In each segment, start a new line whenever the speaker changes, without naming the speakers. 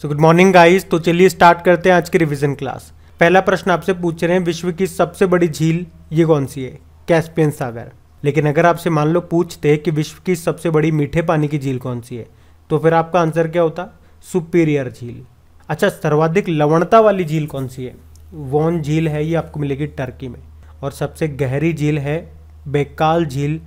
so good morning guys तो चलिए start करते हैं आज की रिविजन क्लास पहला प्रश्न आपसे पूछ रहे हैं विश्व की सबसे बड़ी झील ये कौन सी है कैस्पियन सागर लेकिन अगर आपसे मान लो पूछते कि विश्व की सबसे बड़ी मीठे पानी की झील कौन सी है तो फिर आपका आंसर क्या होता सुपीरियर झील अच्छा सर्वाधिक लवणता वाली झील कौन सी है वॉन झील है ये आपको मिलेगी टर्की में और सबसे गहरी झील है बेकाल झील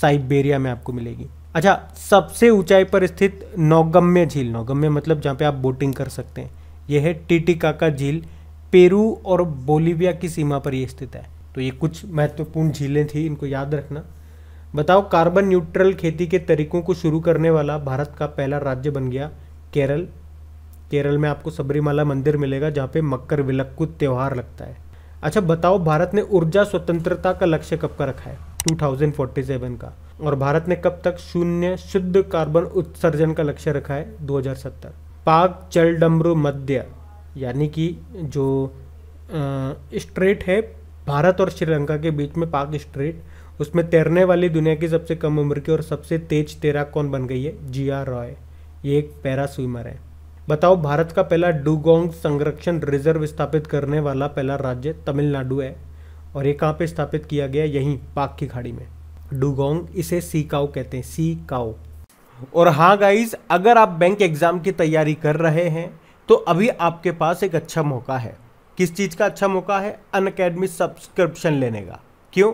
साइबेरिया में आपको मिलेगी अच्छा सबसे ऊंचाई पर स्थित नौगम्य झील नौगम्य मतलब जहाँ पे आप बोटिंग कर सकते हैं यह है टीटिकाका झील पेरू और बोलीविया की सीमा पर यह स्थित है तो ये कुछ महत्वपूर्ण झीलें थी इनको याद रखना बताओ कार्बन न्यूट्रल खेती के तरीकों को शुरू करने वाला भारत का पहला राज्य बन गया केरल केरल में आपको सबरीमाला मंदिर मिलेगा जहाँ पे मकर विलक्कु त्यौहार लगता है अच्छा बताओ भारत ने ऊर्जा स्वतंत्रता का लक्ष्य कब का रखा है 2047 का और भारत ने कब तक शून्य शुद्ध कार्बन उत्सर्जन का लक्ष्य रखा है 2070 पाक चलडम्रू मध्य यानी कि जो स्ट्रेट है भारत और श्रीलंका के बीच में पाक स्ट्रेट उसमें तैरने वाली दुनिया की सबसे कम उम्र की और सबसे तेज तैराक कौन बन गई है जी आर रॉय ये एक पैरा स्विमर है बताओ भारत का पहला डुगोंग संरक्षण रिजर्व स्थापित करने वाला पहला राज्य तमिलनाडु है और ये कहाँ पे स्थापित किया गया यहीं पाक की खाड़ी में डुगोंग इसे सी काओ कहते हैं सी काओ और हाँ गाइज अगर आप बैंक एग्ज़ाम की तैयारी कर रहे हैं तो अभी आपके पास एक अच्छा मौका है किस चीज़ का अच्छा मौका है अन अकेडमी सब्सक्रिप्शन लेने का क्यों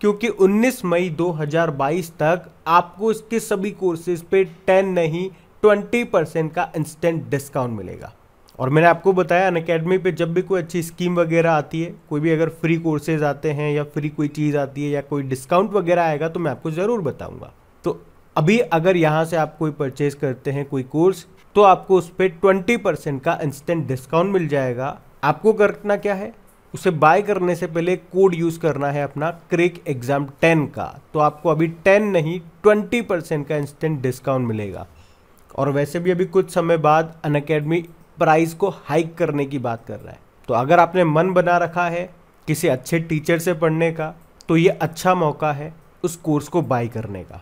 क्योंकि 19 मई 2022 तक आपको इसके सभी कोर्सेज पे 10 नहीं 20 परसेंट का इंस्टेंट डिस्काउंट मिलेगा और मैंने आपको बताया अन अकेडमी पर जब भी कोई अच्छी स्कीम वगैरह आती है कोई भी अगर फ्री कोर्सेज आते हैं या फ्री कोई चीज़ आती है या कोई डिस्काउंट वगैरह आएगा तो मैं आपको ज़रूर बताऊँगा तो अभी अगर यहाँ से आप कोई परचेज करते हैं कोई कोर्स तो आपको उस पर ट्वेंटी परसेंट का इंस्टेंट डिस्काउंट मिल जाएगा आपको करना क्या है उसे बाय करने से पहले कोड यूज़ करना है अपना क्रिक एग्ज़ाम टेन का तो आपको अभी टेन नहीं ट्वेंटी परसेंट का इंस्टेंट डिस्काउंट मिलेगा और वैसे भी अभी कुछ समय बाद अन प्राइस को हाइक करने की बात कर रहा है तो अगर आपने मन बना रखा है किसी अच्छे टीचर से पढ़ने का तो ये अच्छा मौका है उस कोर्स को बाई करने का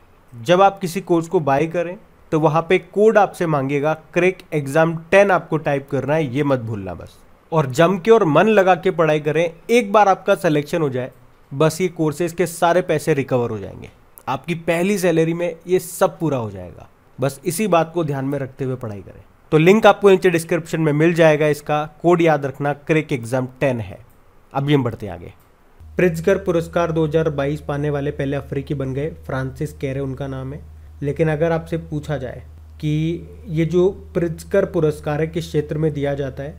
जब आप किसी कोर्स को बाई करें तो वहाँ पे कोड आपसे मांगेगा क्रेक एग्ज़ाम टेन आपको टाइप करना है ये मत भूलना बस और जम के और मन लगा के पढ़ाई करें एक बार आपका सिलेक्शन हो जाए बस ये कोर्सेज के सारे पैसे रिकवर हो जाएंगे आपकी पहली सैलरी में ये सब पूरा हो जाएगा बस इसी बात को ध्यान में रखते हुए पढ़ाई करें तो लिंक आपको नीचे डिस्क्रिप्शन में मिल जाएगा इसका कोड याद रखना क्रिक एग्जाम टेन है अब ये बढ़ते आगे प्रिजकर पुरस्कार 2022 पाने वाले पहले अफ्रीकी बन गए फ्रांसिस कैरे उनका नाम है लेकिन अगर आपसे पूछा जाए कि ये जो प्रिजकर पुरस्कार है किस क्षेत्र में दिया जाता है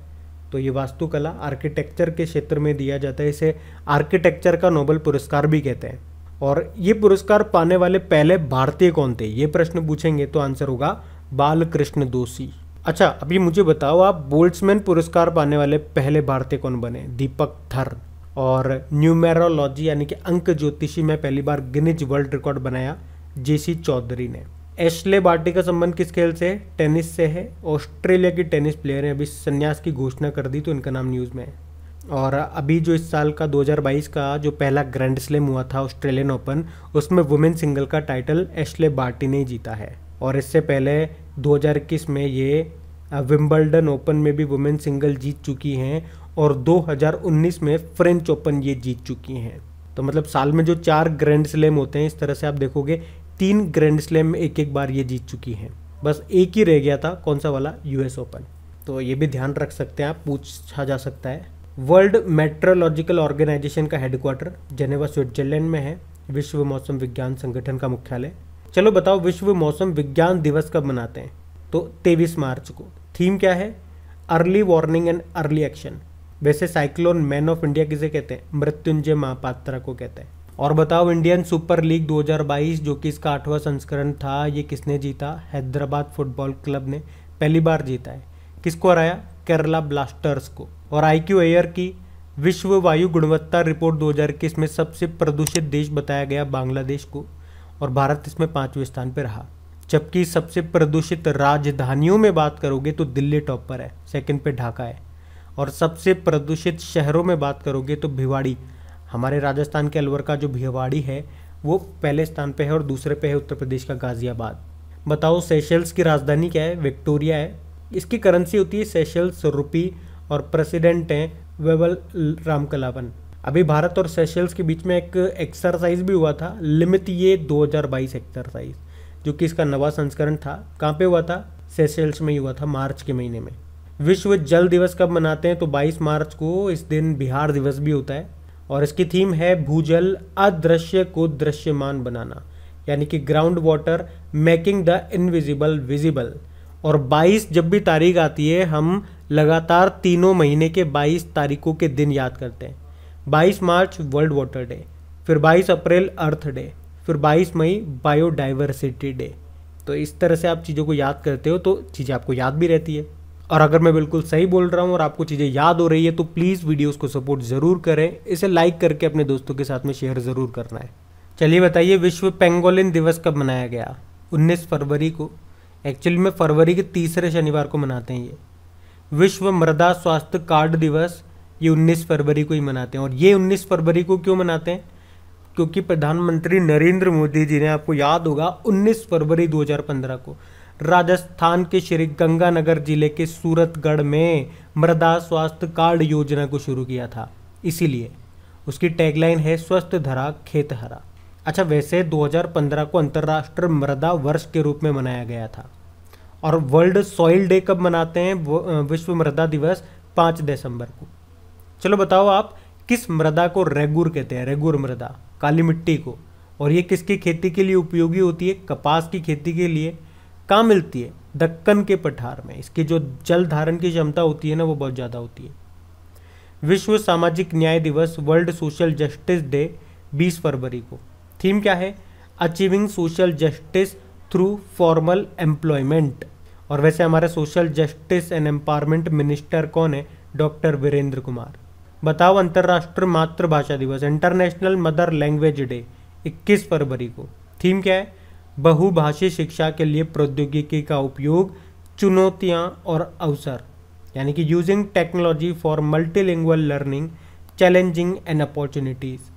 तो ये वास्तुकला आर्किटेक्चर के क्षेत्र में दिया जाता है इसे आर्किटेक्चर का नोबल पुरस्कार भी कहते हैं और ये पुरस्कार पाने वाले पहले भारतीय कौन थे ये प्रश्न पूछेंगे तो आंसर होगा बालकृष्ण दोषी अच्छा अभी मुझे बताओ आप बोल्ट्समैन पुरस्कार पाने वाले पहले भारतीय कौन बने दीपक थर और न्यूमेरोलॉजी यानी कि अंक ज्योतिषी में पहली बार गिनिज वर्ल्ड रिकॉर्ड बनाया सी चौधरी ने एशले बार्टी का संबंध किस खेल से टेनिस से है ऑस्ट्रेलिया की टेनिस प्लेयर ने अभी संन्यास की घोषणा कर दी तो इनका नाम न्यूज़ में है और अभी जो इस साल का 2022 का जो पहला ग्रैंड स्लैम हुआ था ऑस्ट्रेलियन ओपन उसमें वुमेन सिंगल का टाइटल एशले बार्टी ने जीता है और इससे पहले 2021 में ये विम्बल्डन ओपन में भी वुमेन सिंगल जीत चुकी हैं और 2019 में फ्रेंच ओपन ये जीत चुकी हैं तो मतलब साल में जो चार ग्रैंड स्लैम होते हैं इस तरह से आप देखोगे तीन ग्रैंड स्लैम एक एक बार ये जीत चुकी हैं बस एक ही रह गया था कौन सा वाला यूएस ओपन तो ये भी ध्यान रख सकते हैं आप पूछा जा सकता है वर्ल्ड मेट्रोलॉजिकल ऑर्गेनाइजेशन का हेडक्वार्टर जेनेवा स्विट्जरलैंड में है विश्व मौसम विज्ञान संगठन का मुख्यालय चलो बताओ विश्व मौसम विज्ञान दिवस कब मनाते हैं तो तेईस मार्च को थीम क्या है early warning and early action वैसे साइक्लोन मैन ऑफ इंडिया किसे कहते हैं मृत्युंजय महापात्रा को कहते हैं और बताओ इंडियन सुपर लीग 2022 जो कि इसका आठवां संस्करण था ये किसने जीता हैदराबाद फुटबॉल क्लब ने पहली बार जीता है किसको हराया केरला ब्लास्टर्स को और आई क्यू एयर की विश्व वायु गुणवत्ता रिपोर्ट 2021 में सबसे प्रदूषित देश बताया गया बांग्लादेश को और भारत इसमें पाँचवें स्थान पर रहा जबकि सबसे प्रदूषित राजधानियों में बात करोगे तो दिल्ली टॉप पर है सेकंड पे ढाका है और सबसे प्रदूषित शहरों में बात करोगे तो भिवाड़ी हमारे राजस्थान के अलवर का जो भिवाड़ी है वो पहले स्थान पे है और दूसरे पे है उत्तर प्रदेश का गाज़ियाबाद बताओ सेशल्स की राजधानी क्या है विक्टोरिया है इसकी करेंसी होती है सेशल्स रुपी और प्रेसिडेंट हैं वेवल रामकलावन अभी भारत और सेशल्स के बीच में एक एक्सरसाइज भी हुआ था लिमिट ये 2022 एक्सरसाइज जो कि इसका नवा संस्करण था कहाँ पे हुआ था सेशल्स में ही हुआ था मार्च के महीने में विश्व जल दिवस कब मनाते हैं तो 22 मार्च को इस दिन बिहार दिवस भी होता है और इसकी थीम है भूजल अदृश्य को दृश्यमान बनाना यानी कि ground water making the invisible visible और 22 जब भी तारीख आती है हम लगातार तीनों महीने के 22 तारीखों के दिन याद करते हैं 22 मार्च वर्ल्ड वाटर डे फिर 22 अप्रैल अर्थ डे फिर 22 मई बायोडाइवर्सिटी डे तो इस तरह से आप चीज़ों को याद करते हो तो चीज़ें आपको याद भी रहती है और अगर मैं बिल्कुल सही बोल रहा हूँ और आपको चीज़ें याद हो रही है तो प्लीज़ वीडियोस को सपोर्ट ज़रूर करें इसे लाइक करके अपने दोस्तों के साथ में शेयर ज़रूर करना है चलिए बताइए विश्व पेंगोलिन दिवस कब मनाया गया 19 फरवरी को एक्चुअली में फरवरी के तीसरे शनिवार को मनाते हैं ये विश्व मृदा स्वास्थ्य कार्ड दिवस ये 19 फरवरी को ही मनाते हैं और ये 19 फरवरी को क्यों मनाते हैं क्योंकि प्रधानमंत्री नरेंद्र मोदी जी ने आपको याद होगा 19 फरवरी 2015 को राजस्थान के श्री गंगानगर जिले के सूरतगढ़ में मृदा स्वास्थ्य कार्ड योजना को शुरू किया था इसीलिए उसकी टैगलाइन है स्वस्थ धरा खेत हरा अच्छा वैसे 2015 को अंतर्राष्ट्रीय मृदा वर्ष के रूप में मनाया गया था और वर्ल्ड सॉइल डे कब मनाते हैं विश्व मृदा दिवस पाँच दिसंबर को चलो बताओ आप किस मृदा को रेगुर कहते हैं रेगुर मृदा काली मिट्टी को और ये किसकी खेती के लिए उपयोगी होती है कपास की खेती के लिए कहाँ मिलती है दक्कन के पठार में इसकी जो जल धारण की क्षमता होती है ना वो बहुत ज़्यादा होती है विश्व सामाजिक न्याय दिवस वर्ल्ड सोशल जस्टिस डे 20 फरवरी को थीम क्या है achieving social justice through formal employment और वैसे हमारे social justice and empowerment minister कौन है डॉक्टर वीरेंद्र कुमार बताओ अंतर्राष्ट्रीय मातृभाषा दिवस इंटरनेशनल मदर लैंग्वेज डे 21 फरवरी को थीम क्या है बहुभाषी शिक्षा के लिए प्रौद्योगिकी का उपयोग चुनौतियाँ और अवसर यानी कि using technology for multi learning challenging and opportunities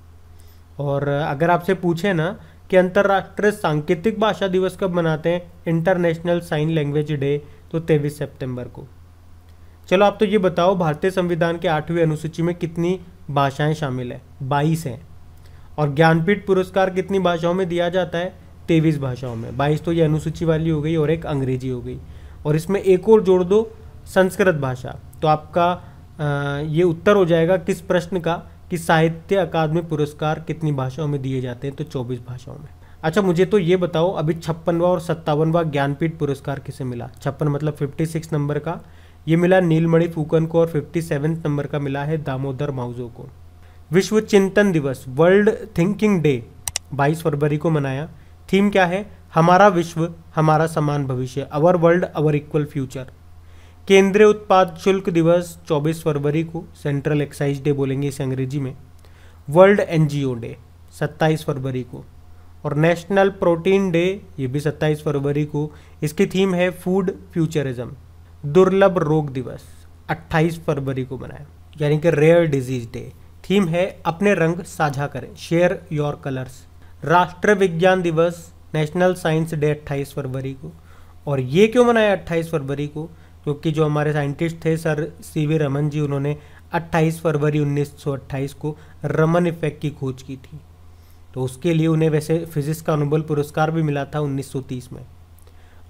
और अगर आपसे पूछे ना कि अंतर्राष्ट्रीय सांकेतिक भाषा दिवस कब मनाते हैं इंटरनेशनल साइन लैंग्वेज डे तो तेईस सितंबर को चलो आप तो ये बताओ भारतीय संविधान के आठवीं अनुसूची में कितनी भाषाएं शामिल है बाईस हैं और ज्ञानपीठ पुरस्कार कितनी भाषाओं में दिया जाता है तेईस भाषाओं में बाईस तो ये अनुसूची वाली हो गई और एक अंग्रेजी हो गई और इसमें एक और जोड़ दो संस्कृत भाषा तो आपका आ, ये उत्तर हो जाएगा किस प्रश्न का कि साहित्य अकादमी पुरस्कार कितनी भाषाओं में दिए जाते हैं तो चौबीस भाषाओं में अच्छा मुझे तो ये बताओ अभी छप्पनवा और सत्तावनवा ज्ञानपीठ पुरस्कार किसे मिला छप्पन मतलब फिफ्टी सिक्स नंबर का ये मिला नीलमणि फूकन को और फिफ्टी नंबर का मिला है दामोदर माउजो को विश्व चिंतन दिवस वर्ल्ड थिंकिंग डे 22 फरवरी को मनाया थीम क्या है हमारा विश्व हमारा समान भविष्य our world our equal future केंद्रीय उत्पाद शुल्क दिवस 24 फरवरी को सेंट्रल एक्साइज डे बोलेंगे इसे अंग्रेजी में वर्ल्ड एनजीओ डे 27 फरवरी को और नेशनल प्रोटीन डे ये भी 27 फरवरी को इसकी थीम है फूड फ्यूचरिज्म दुर्लभ रोग दिवस 28 फरवरी को मनाया यानी कि रेयर डिजीज डे थीम है अपने रंग साझा करें शेयर योर कलर्स राष्ट्र विज्ञान दिवस नेशनल साइंस डे 28 फरवरी को और ये क्यों मनाया 28 फरवरी को क्योंकि जो हमारे साइंटिस्ट थे sir C V Raman ji उन्होंने 28 फरवरी 1928 को रमन इफेक्ट की खोज की थी तो उसके लिए उन्हें वैसे फिजिक्स का नोबल पुरस्कार भी मिला था 1930 में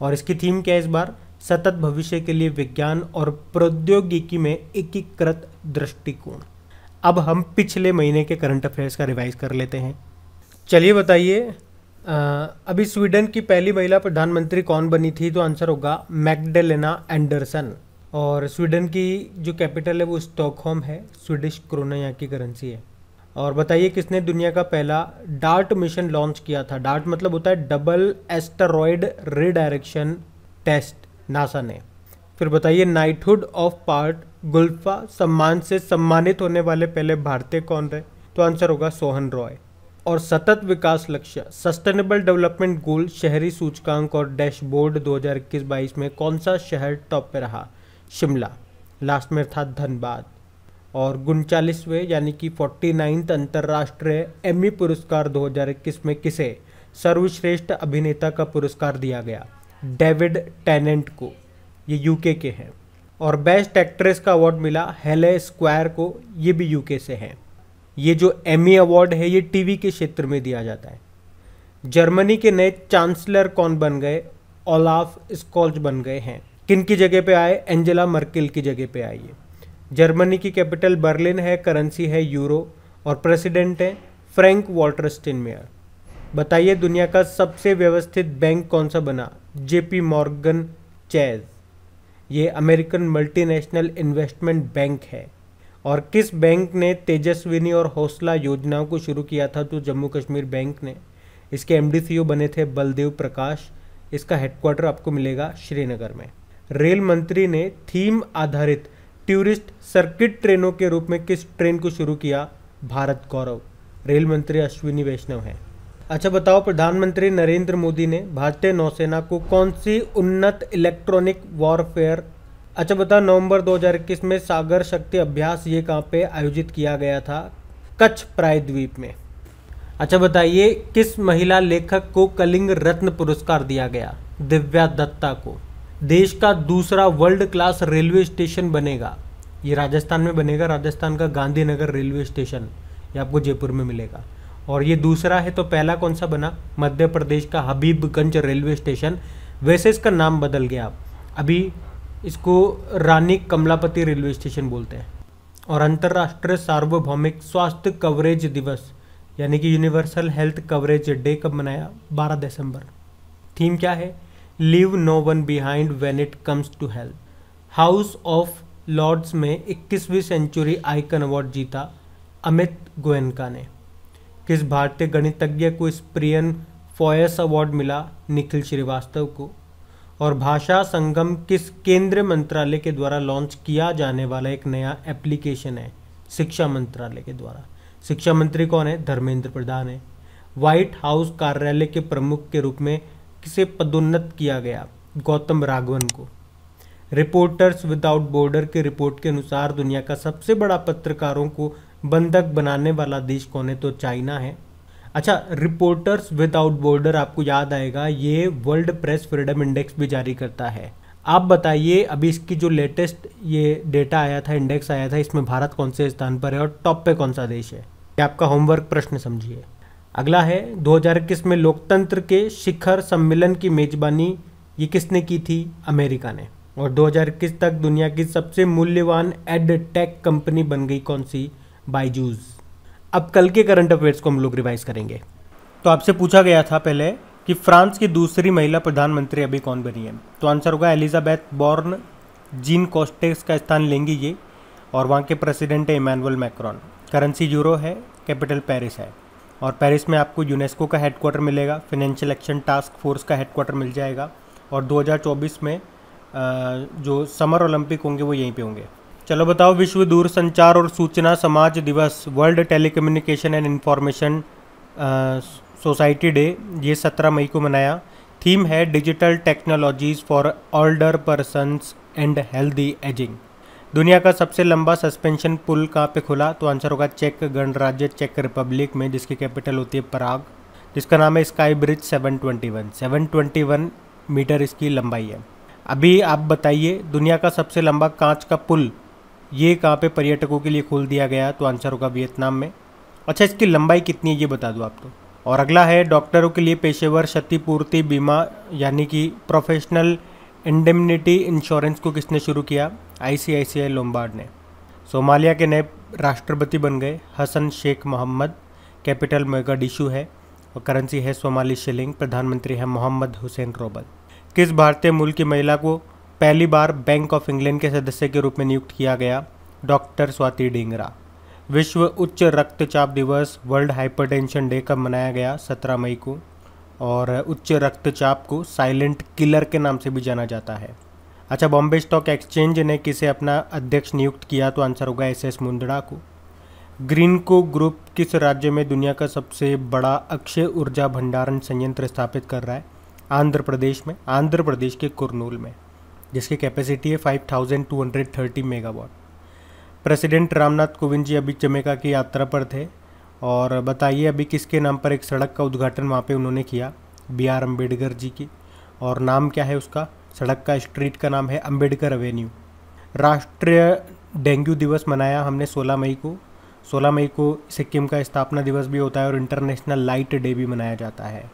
और इसकी थीम क्या है इस बार सतत भविष्य के लिए विज्ञान और प्रौद्योगिकी में एकीकृत दृष्टिकोण अब हम पिछले महीने के करंट अफेयर्स का रिवाइज कर लेते हैं चलिए बताइए अभी स्वीडन की पहली महिला प्रधानमंत्री कौन बनी थी तो आंसर होगा मैकडेलेना एंडरसन और स्वीडन की जो कैपिटल है वो स्टॉकहोम है स्वीडिश क्रोना यहाँ की करेंसी है और बताइए किसने दुनिया का पहला डार्ट मिशन लॉन्च किया था डार्ट मतलब होता है double asteroid redirection test NASA ने फिर बताइए नाइटहुड ऑफ पार्ट गुल्फा सम्मान से सम्मानित होने वाले पहले भारतीय कौन रहे तो आंसर होगा सोहन रॉय और सतत विकास लक्ष्य सस्टेनेबल डेवलपमेंट गोल शहरी सूचकांक और डैशबोर्ड 2021-22 में कौन सा शहर टॉप पे रहा शिमला लास्ट में था धनबाद और उनचालीसवें यानी कि फोर्टी नाइन्थ अंतर्राष्ट्रीय एमी पुरस्कार 2021 में किसे सर्वश्रेष्ठ अभिनेता का पुरस्कार दिया गया डेविड टेनेंट को ये यूके के हैं और बेस्ट एक्ट्रेस का अवार्ड मिला हेले स्क्वायर को ये भी यूके से हैं ये जो एमी अवार्ड है ये टीवी के क्षेत्र में दिया जाता है जर्मनी के नए चांसलर कौन बन गए ओलाफ स्कॉल्च बन गए हैं किन की जगह पे आए एंजेला मर्केल की जगह पे आई है जर्मनी की कैपिटल बर्लिन है करेंसी है यूरो और प्रेसिडेंट है फ्रैंक वॉल्टर स्टिनमेयर बताइए दुनिया का सबसे व्यवस्थित बैंक कौन सा बना जेपी मॉर्गन चेज ये अमेरिकन मल्टीनेशनल इन्वेस्टमेंट बैंक है और किस बैंक ने तेजस्विनी और हौसला योजनाओं को शुरू किया था तो जम्मू कश्मीर बैंक ने इसके एम बने थे बलदेव प्रकाश इसका हेडक्वार्टर आपको मिलेगा श्रीनगर में रेल मंत्री ने थीम आधारित टूरिस्ट सर्किट ट्रेनों के रूप में किस ट्रेन को शुरू किया भारत गौरव रेल मंत्री अश्विनी वैष्णव हैं अच्छा बताओ प्रधानमंत्री नरेंद्र मोदी ने भारतीय नौसेना को कौन सी उन्नत इलेक्ट्रॉनिक वॉरफेयर अच्छा बताओ नवंबर 2021 में सागर शक्ति अभ्यास ये कहाँ पे आयोजित किया गया था कच्छ प्रायद्वीप में अच्छा बताइए किस महिला लेखक को कलिंग रत्न पुरस्कार दिया गया दिव्या दत्ता को देश का दूसरा वर्ल्ड क्लास रेलवे स्टेशन बनेगा ये राजस्थान में बनेगा राजस्थान का गांधीनगर रेलवे स्टेशन ये आपको जयपुर में मिलेगा और ये दूसरा है तो पहला कौन सा बना मध्य प्रदेश का हबीबगंज रेलवे स्टेशन वैसे इसका नाम बदल गया अभी इसको रानी कमलापति रेलवे स्टेशन बोलते हैं और अंतर्राष्ट्रीय सार्वभौमिक स्वास्थ्य कवरेज दिवस यानी कि यूनिवर्सल हेल्थ कवरेज डे कब मनाया 12 दिसंबर थीम क्या है leave no one behind when it comes to health House of Lords में 21वीं सेंचुरी आइकन अवार्ड जीता अमित गोयनका ने किस भारतीय गणितज्ञ को स्प्रियन फॉयस अवार्ड मिला निखिल श्रीवास्तव को और भाषा संगम किस केंद्रीय मंत्रालय के द्वारा लॉन्च किया जाने वाला एक नया एप्लीकेशन है शिक्षा मंत्रालय के द्वारा शिक्षा मंत्री कौन है धर्मेंद्र प्रधान है व्हाइट हाउस कार्यालय के प्रमुख के रूप में किसे पदोन्नत किया गया गौतम राघवन को रिपोर्टर्स विदाउट बॉर्डर के रिपोर्ट के अनुसार दुनिया का सबसे बड़ा पत्रकारों को बंधक बनाने वाला देश कौन है तो चाइना है अच्छा रिपोर्टर्स विदाउट बॉर्डर आपको याद आएगा ये वर्ल्ड प्रेस फ्रीडम इंडेक्स भी जारी करता है आप बताइए अभी इसकी जो लेटेस्ट ये डेटा आया था इंडेक्स आया था इसमें भारत कौन से स्थान पर है और टॉप पे कौन सा देश है ये आपका होमवर्क प्रश्न समझिए अगला है 2021 में लोकतंत्र के शिखर सम्मेलन की मेजबानी ये किसने की थी अमेरिका ने और 2021 तक दुनिया की सबसे मूल्यवान एड टेक कंपनी बन गई कौन सी बाईजूज अब कल के करंट अफेयर्स को हम लोग रिवाइज करेंगे तो आपसे पूछा गया था पहले कि फ्रांस की दूसरी महिला प्रधानमंत्री अभी कौन बनी है तो आंसर होगा एलिजाबेथ बॉर्न जीन कॉस्टेक्स का स्थान लेंगी ये और वहाँ के प्रेसिडेंट है इमानुअल मैक्रॉन करेंसी यूरो है कैपिटल पेरिस है और पेरिस में आपको यूनेस्को का हेडक्वार्टर मिलेगा फिनेंशियल एक्शन टास्क फोर्स का हेडक्वार्टर मिल जाएगा और 2024 में जो समर ओलंपिक होंगे वो यहीं पे होंगे चलो बताओ विश्व दूर संचार और सूचना समाज दिवस world telecommunication and information society day ये सत्रह मई को मनाया थीम है digital technologies for older persons and healthy ageing दुनिया का सबसे लंबा सस्पेंशन पुल कहाँ पे खुला तो आंसर होगा चेक गणराज्य चेक रिपब्लिक में जिसकी कैपिटल होती है पराग जिसका नाम है स्काई ब्रिज 721 721 मीटर इसकी लंबाई है अभी आप बताइए दुनिया का सबसे लंबा कांच का पुल ये कहाँ पे पर्यटकों के लिए खोल दिया गया तो आंसर होगा वियतनाम में अच्छा इसकी लंबाई कितनी है ये बता दो आप तो और अगला है डॉक्टरों के लिए पेशेवर क्षतिपूर्ति बीमा यानी कि प्रोफेशनल इंडेमनिटी इंश्योरेंस को किसने शुरू किया आईसीआईसीआई लोम्बार्ड ने सोमालिया के नए राष्ट्रपति बन गए Hassan Sheikh Mohamud capital Mogadishu है और करेंसी है सोमाली शिलिंग प्रधानमंत्री है मोहम्मद हुसैन रोबल किस भारतीय मूल की महिला को पहली बार बैंक ऑफ इंग्लैंड के सदस्य के रूप में नियुक्त किया गया डॉक्टर स्वाति डिंगरा विश्व उच्च रक्तचाप दिवस वर्ल्ड हाइपरटेंशन डे कब मनाया गया सत्रह मई को और उच्च रक्तचाप को साइलेंट किलर के नाम से भी जाना जाता है अच्छा बॉम्बे स्टॉक एक्सचेंज ने किसे अपना अध्यक्ष नियुक्त किया तो आंसर होगा एस एस मुंदड़ा को ग्रीनको ग्रुप किस राज्य में दुनिया का सबसे बड़ा अक्षय ऊर्जा भंडारण संयंत्र स्थापित कर रहा है आंध्र प्रदेश में आंध्र प्रदेश के कुरनूल में जिसकी कैपेसिटी है 5230 मेगावाट प्रेसिडेंट रामनाथ कोविंद जी अभी जमेका की यात्रा पर थे और बताइए अभी किसके नाम पर एक सड़क का उद्घाटन वहाँ पे उन्होंने किया बी आर अम्बेडकर जी की और नाम क्या है उसका सड़क का स्ट्रीट का नाम है अम्बेडकर एवेन्यू राष्ट्रीय डेंगू दिवस मनाया हमने 16 मई को 16 मई को सिक्किम का स्थापना दिवस भी होता है और इंटरनेशनल लाइट डे भी मनाया जाता है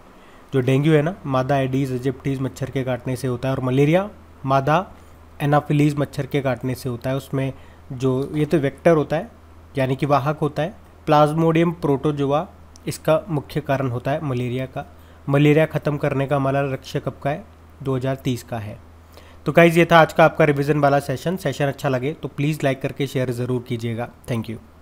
जो डेंगू है ना मादा एडीज़ एजिप्टीज़ मच्छर के काटने से होता है और मलेरिया मादा एनाफिलीज मच्छर के काटने से होता है उसमें जो ये तो वेक्टर होता है यानी कि वाहक होता है प्लाज्मोडियम प्रोटोजोवा इसका मुख्य कारण होता है मलेरिया का मलेरिया ख़त्म करने का हमारा लक्ष्य कब का है 2030 का है तो गाइज़ ये था आज का आपका रिवीजन वाला सेशन सेशन अच्छा लगे तो प्लीज़ लाइक करके शेयर ज़रूर कीजिएगा थैंक यू